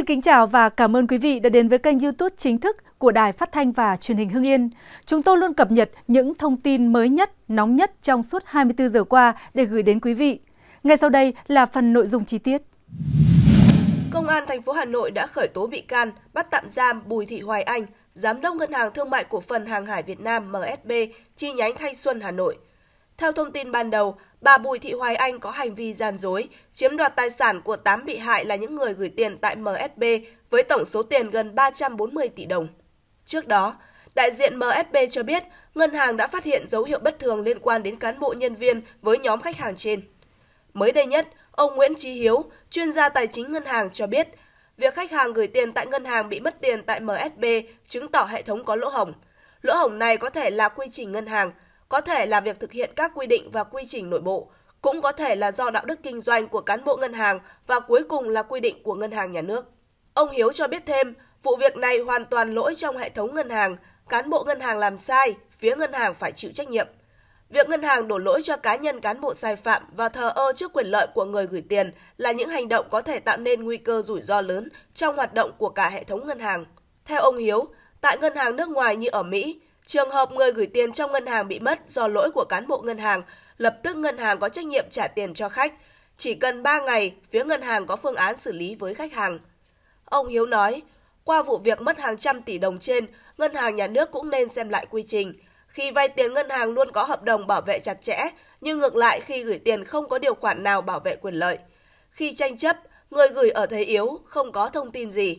Xin kính chào và cảm ơn quý vị đã đến với kênh YouTube chính thức của Đài Phát thanh và Truyền hình Hưng Yên. Chúng tôi luôn cập nhật những thông tin mới nhất, nóng nhất trong suốt 24 giờ qua để gửi đến quý vị. Ngay sau đây là phần nội dung chi tiết. Công an thành phố Hà Nội đã khởi tố bị can, bắt tạm giam Bùi Thị Hoài Anh, giám đốc Ngân hàng Thương mại Cổ phần Hàng hải Việt Nam MSB chi nhánh Thanh Xuân Hà Nội. Theo thông tin ban đầu, bà Bùi Thị Hoài Anh có hành vi gian dối, chiếm đoạt tài sản của 8 bị hại là những người gửi tiền tại MSB với tổng số tiền gần 340 tỷ đồng. Trước đó, đại diện MSB cho biết ngân hàng đã phát hiện dấu hiệu bất thường liên quan đến cán bộ nhân viên với nhóm khách hàng trên. Mới đây nhất, ông Nguyễn Trí Hiếu, chuyên gia tài chính ngân hàng cho biết, việc khách hàng gửi tiền tại ngân hàng bị mất tiền tại MSB chứng tỏ hệ thống có lỗ hổng. Lỗ hổng này có thể là quy trình ngân hàng, có thể là việc thực hiện các quy định và quy trình nội bộ, cũng có thể là do đạo đức kinh doanh của cán bộ ngân hàng và cuối cùng là quy định của ngân hàng nhà nước. Ông Hiếu cho biết thêm, vụ việc này hoàn toàn lỗi trong hệ thống ngân hàng, cán bộ ngân hàng làm sai, phía ngân hàng phải chịu trách nhiệm. Việc ngân hàng đổ lỗi cho cá nhân cán bộ sai phạm và thờ ơ trước quyền lợi của người gửi tiền là những hành động có thể tạo nên nguy cơ rủi ro lớn trong hoạt động của cả hệ thống ngân hàng. Theo ông Hiếu, tại ngân hàng nước ngoài như ở Mỹ, Trường hợp người gửi tiền trong ngân hàng bị mất do lỗi của cán bộ ngân hàng, lập tức ngân hàng có trách nhiệm trả tiền cho khách. Chỉ cần 3 ngày, phía ngân hàng có phương án xử lý với khách hàng. Ông Hiếu nói, qua vụ việc mất hàng trăm tỷ đồng trên, ngân hàng nhà nước cũng nên xem lại quy trình. Khi vay tiền ngân hàng luôn có hợp đồng bảo vệ chặt chẽ, nhưng ngược lại khi gửi tiền không có điều khoản nào bảo vệ quyền lợi. Khi tranh chấp, người gửi ở thế yếu, không có thông tin gì.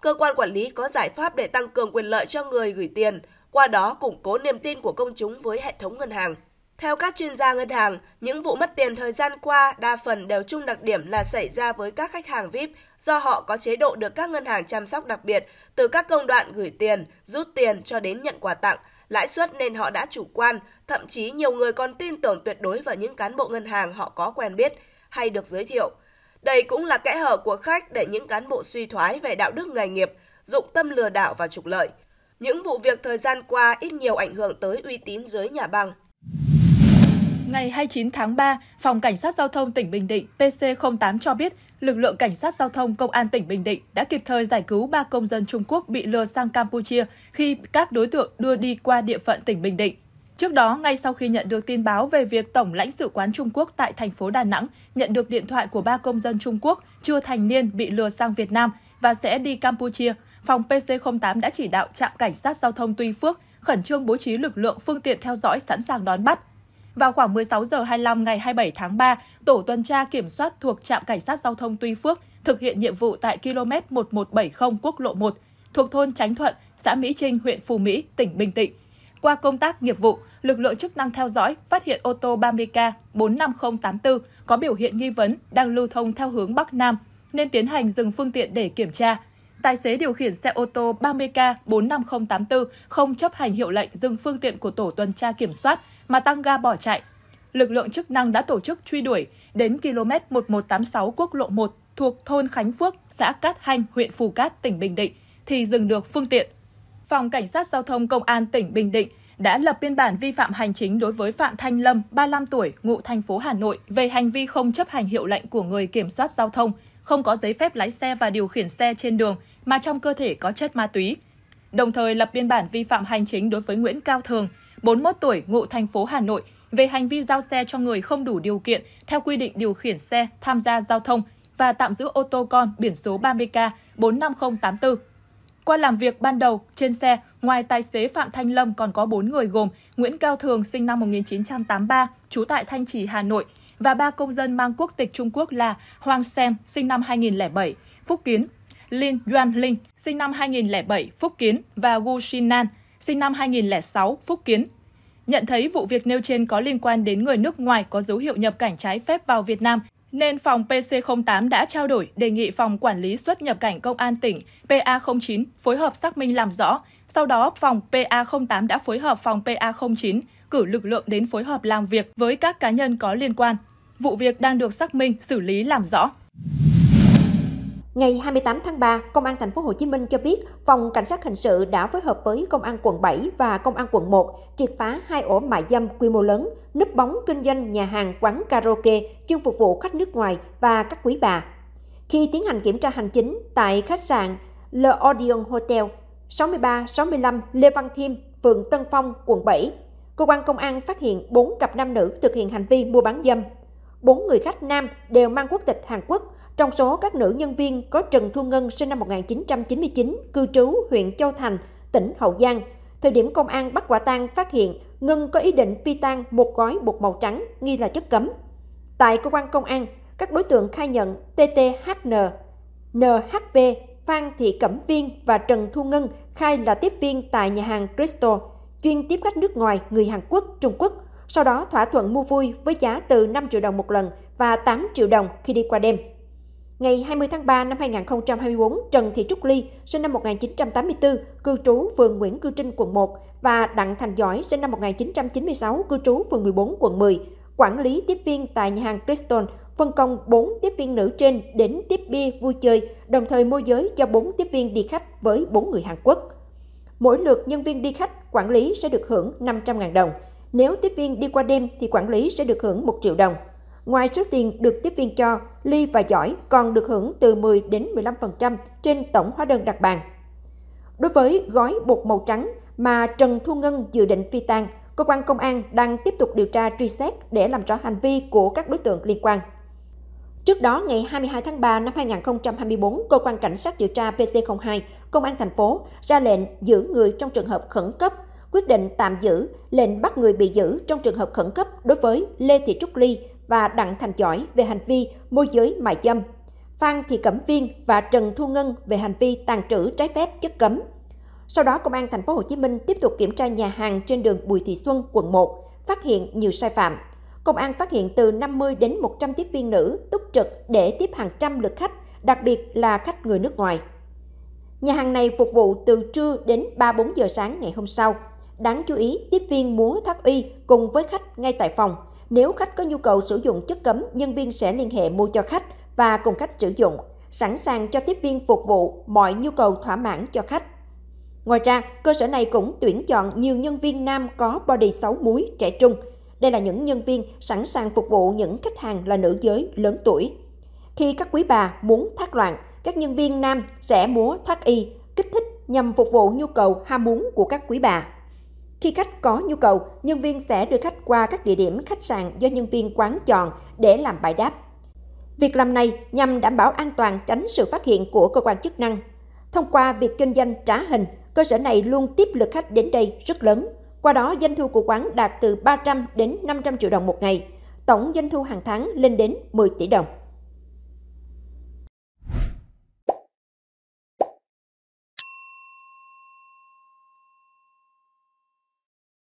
Cơ quan quản lý có giải pháp để tăng cường quyền lợi cho người gửi tiền – qua đó củng cố niềm tin của công chúng với hệ thống ngân hàng. Theo các chuyên gia ngân hàng, những vụ mất tiền thời gian qua đa phần đều chung đặc điểm là xảy ra với các khách hàng VIP do họ có chế độ được các ngân hàng chăm sóc đặc biệt, từ các công đoạn gửi tiền, rút tiền cho đến nhận quà tặng, lãi suất nên họ đã chủ quan, thậm chí nhiều người còn tin tưởng tuyệt đối vào những cán bộ ngân hàng họ có quen biết hay được giới thiệu. Đây cũng là kẽ hở của khách để những cán bộ suy thoái về đạo đức nghề nghiệp, dụng tâm lừa đảo và trục lợi – những vụ việc thời gian qua ít nhiều ảnh hưởng tới uy tín giới nhà băng. Ngày 29 tháng 3, Phòng Cảnh sát Giao thông tỉnh Bình Định PC08 cho biết lực lượng Cảnh sát Giao thông Công an tỉnh Bình Định đã kịp thời giải cứu 3 công dân Trung Quốc bị lừa sang Campuchia khi các đối tượng đưa đi qua địa phận tỉnh Bình Định. Trước đó, ngay sau khi nhận được tin báo về việc Tổng lãnh sự quán Trung Quốc tại thành phố Đà Nẵng nhận được điện thoại của ba công dân Trung Quốc chưa thành niên bị lừa sang Việt Nam và sẽ đi Campuchia, phòng PC08 đã chỉ đạo trạm cảnh sát giao thông Tuy Phước khẩn trương bố trí lực lượng phương tiện theo dõi sẵn sàng đón bắt. Vào khoảng 16 giờ 25 ngày 27 tháng 3, tổ tuần tra kiểm soát thuộc trạm cảnh sát giao thông Tuy Phước thực hiện nhiệm vụ tại km 1170 quốc lộ 1 thuộc thôn Chánh Thuận, xã Mỹ Trinh, huyện Phù Mỹ, tỉnh Bình Định. Qua công tác nghiệp vụ, lực lượng chức năng theo dõi phát hiện ô tô 30K 45084 có biểu hiện nghi vấn đang lưu thông theo hướng Bắc Nam nên tiến hành dừng phương tiện để kiểm tra tài xế điều khiển xe ô tô 30K 45084 không chấp hành hiệu lệnh dừng phương tiện của tổ tuần tra kiểm soát mà tăng ga bỏ chạy. Lực lượng chức năng đã tổ chức truy đuổi đến km 1186 quốc lộ 1 thuộc thôn Khánh Phước, xã Cát Hanh, huyện Phù Cát, tỉnh Bình Định thì dừng được phương tiện. Phòng Cảnh sát Giao thông Công an tỉnh Bình Định đã lập biên bản vi phạm hành chính đối với Phạm Thanh Lâm, 35 tuổi, ngụ thành phố Hà Nội về hành vi không chấp hành hiệu lệnh của người kiểm soát giao thông, không có giấy phép lái xe và điều khiển xe trên đường mà trong cơ thể có chất ma túy. Đồng thời lập biên bản vi phạm hành chính đối với Nguyễn Cao Thường, 41 tuổi, ngụ thành phố Hà Nội, về hành vi giao xe cho người không đủ điều kiện theo quy định điều khiển xe tham gia giao thông và tạm giữ ô tô con biển số 30K 45084. Qua làm việc ban đầu, trên xe, ngoài tài xế Phạm Thanh Lâm còn có 4 người gồm Nguyễn Cao Thường sinh năm 1983, trú tại Thanh Trì, Hà Nội, và ba công dân mang quốc tịch Trung Quốc là Hoàng Sen sinh năm 2007, Phúc Kiến Lin Yuan Linh, sinh năm 2007, Phúc Kiến và Wu Xinan sinh năm 2006, Phúc Kiến. Nhận thấy vụ việc nêu trên có liên quan đến người nước ngoài có dấu hiệu nhập cảnh trái phép vào Việt Nam, nên phòng PC08 đã trao đổi đề nghị phòng quản lý xuất nhập cảnh công an tỉnh PA09 phối hợp xác minh làm rõ. Sau đó, phòng PA08 đã phối hợp phòng PA09 cử lực lượng đến phối hợp làm việc với các cá nhân có liên quan. Vụ việc đang được xác minh, xử lý làm rõ. Ngày 28 tháng 3, Công an thành phố Hồ Chí Minh cho biết, phòng cảnh sát hình sự đã phối hợp với Công an quận 7 và Công an quận 1 triệt phá hai ổ mại dâm quy mô lớn, núp bóng kinh doanh nhà hàng quán karaoke chuyên phục vụ khách nước ngoài và các quý bà. Khi tiến hành kiểm tra hành chính tại khách sạn Le Odeon Hotel 63-65 Lê Văn Thiêm, phường Tân Phong, quận 7, cơ quan công an phát hiện 4 cặp nam nữ thực hiện hành vi mua bán dâm. 4 người khách nam đều mang quốc tịch Hàn Quốc, trong số các nữ nhân viên có Trần Thu Ngân sinh năm 1999, cư trú huyện Châu Thành, tỉnh Hậu Giang. Thời điểm công an bắt quả tang phát hiện Ngân có ý định phi tang một gói bột màu trắng nghi là chất cấm. Tại cơ quan công an, các đối tượng khai nhận TTHN, NHV, Phan Thị Cẩm Viên và Trần Thu Ngân khai là tiếp viên tại nhà hàng Crystal, chuyên tiếp khách nước ngoài người Hàn Quốc, Trung Quốc, sau đó thỏa thuận mua vui với giá từ 5 triệu đồng một lần và 8 triệu đồng khi đi qua đêm. Ngày 20 tháng 3 năm 2024, Trần Thị Trúc Ly, sinh năm 1984, cư trú phường Nguyễn Cư Trinh, quận 1 và Đặng Thành Giỏi, sinh năm 1996, cư trú phường 14, quận 10, quản lý tiếp viên tại nhà hàng Crystal, phân công 4 tiếp viên nữ trên đến tiếp bia vui chơi, đồng thời môi giới cho 4 tiếp viên đi khách với 4 người Hàn Quốc. Mỗi lượt nhân viên đi khách, quản lý sẽ được hưởng 500.000 đồng. Nếu tiếp viên đi qua đêm thì quản lý sẽ được hưởng 1 triệu đồng. Ngoài số tiền được tiếp viên cho, Ly và Giỏi còn được hưởng từ 10 đến 15% trên tổng hóa đơn đặt bàn. Đối với gói bột màu trắng mà Trần Thu Ngân dự định phi tang, cơ quan công an đang tiếp tục điều tra truy xét để làm rõ hành vi của các đối tượng liên quan. Trước đó, ngày 22 tháng 3 năm 2024, cơ quan cảnh sát điều tra PC02, công an thành phố ra lệnh giữ người trong trường hợp khẩn cấp, quyết định tạm giữ, lệnh bắt người bị giữ trong trường hợp khẩn cấp đối với Lê Thị Trúc Ly, và Đặng Thành giỏi về hành vi môi giới mại dâm, Phan Thị Cẩm Viên và Trần Thu Ngân về hành vi tàn trữ trái phép chất cấm. Sau đó, Công an Thành phố Hồ Chí Minh tiếp tục kiểm tra nhà hàng trên đường Bùi Thị Xuân, quận 1, phát hiện nhiều sai phạm. Công an phát hiện từ 50 đến 100 tiếp viên nữ túc trực để tiếp hàng trăm lượt khách, đặc biệt là khách người nước ngoài. Nhà hàng này phục vụ từ trưa đến 3-4 giờ sáng ngày hôm sau. Đáng chú ý, tiếp viên múa thoát uy cùng với khách ngay tại phòng – nếu khách có nhu cầu sử dụng chất cấm, nhân viên sẽ liên hệ mua cho khách và cùng khách sử dụng, sẵn sàng cho tiếp viên phục vụ mọi nhu cầu thỏa mãn cho khách. Ngoài ra, cơ sở này cũng tuyển chọn nhiều nhân viên nam có body 6 múi trẻ trung. Đây là những nhân viên sẵn sàng phục vụ những khách hàng là nữ giới lớn tuổi. Khi các quý bà muốn thác loạn, các nhân viên nam sẽ múa thoát y, kích thích nhằm phục vụ nhu cầu ham muốn của các quý bà. Khi khách có nhu cầu, nhân viên sẽ đưa khách qua các địa điểm khách sạn do nhân viên quán chọn để làm bài đáp. Việc làm này nhằm đảm bảo an toàn tránh sự phát hiện của cơ quan chức năng. Thông qua việc kinh doanh trá hình, cơ sở này luôn tiếp lượt khách đến đây rất lớn. Qua đó, doanh thu của quán đạt từ 300 đến 500 triệu đồng một ngày. Tổng doanh thu hàng tháng lên đến 10 tỷ đồng.